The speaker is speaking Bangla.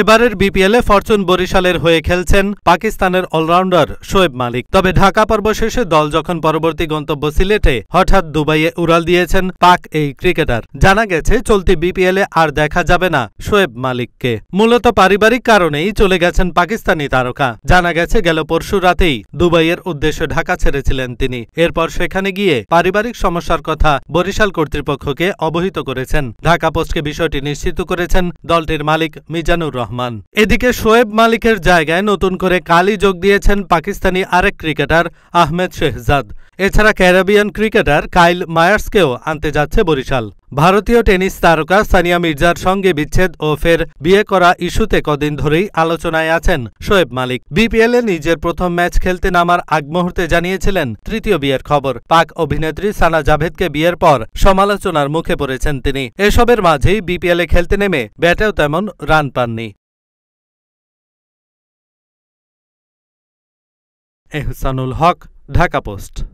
এবারের বিপিএলে ফরচুন বরিশালের হয়ে খেলছেন পাকিস্তানের অলরাউন্ডার শোয়েব মালিক তবে ঢাকা পর্ব শেষে দল যখন পরবর্তী গন্তব্য সিলেটে হঠাৎ দুবাইয়ে উড়াল দিয়েছেন পাক এই ক্রিকেটার জানা গেছে চলতি বিপিএলে আর দেখা যাবে না শোয়েব মালিককে মূলত পারিবারিক কারণেই চলে গেছেন পাকিস্তানি তারকা জানা গেছে গেল পরশু রাতেই দুবাইয়ের উদ্দেশ্যে ঢাকা ছেড়েছিলেন তিনি এরপর সেখানে গিয়ে পারিবারিক সমস্যার কথা বরিশাল কর্তৃপক্ষকে অবহিত করেছেন ঢাকা পোস্টকে বিষয়টি নিশ্চিত করেছেন দলটির মালিক মিজানুর রহমান এদিকে শোয়েব মালিকের জায়গায় নতুন করে কালি যোগ দিয়েছেন পাকিস্তানি আরেক ক্রিকেটার আহমেদ শেহজাদ এছাড়া ক্যারাবিয়ান ক্রিকেটার কাইল মায়ার্সকেও আনতে যাচ্ছে বরিশাল ভারতীয় টেনিস তারকা সানিয়া মির্জার সঙ্গে বিচ্ছেদ ও ফের বিয়ে করা ইস্যুতে কদিন ধরেই আলোচনায় আছেন শোয়েব মালিক বিপিএল এ নিজের প্রথম ম্যাচ খেলতে নামার আগ মুহূর্তে জানিয়েছিলেন তৃতীয় বিয়ের খবর পাক অভিনেত্রী সানা জাভেদকে বিয়ের পর সমালোচনার মুখে পড়েছেন তিনি এসবের মাঝেই বিপিএলে খেলতে নেমে ব্যাটেও তেমন রান পাননি এহসানুল হক ঢাকা পোস্ট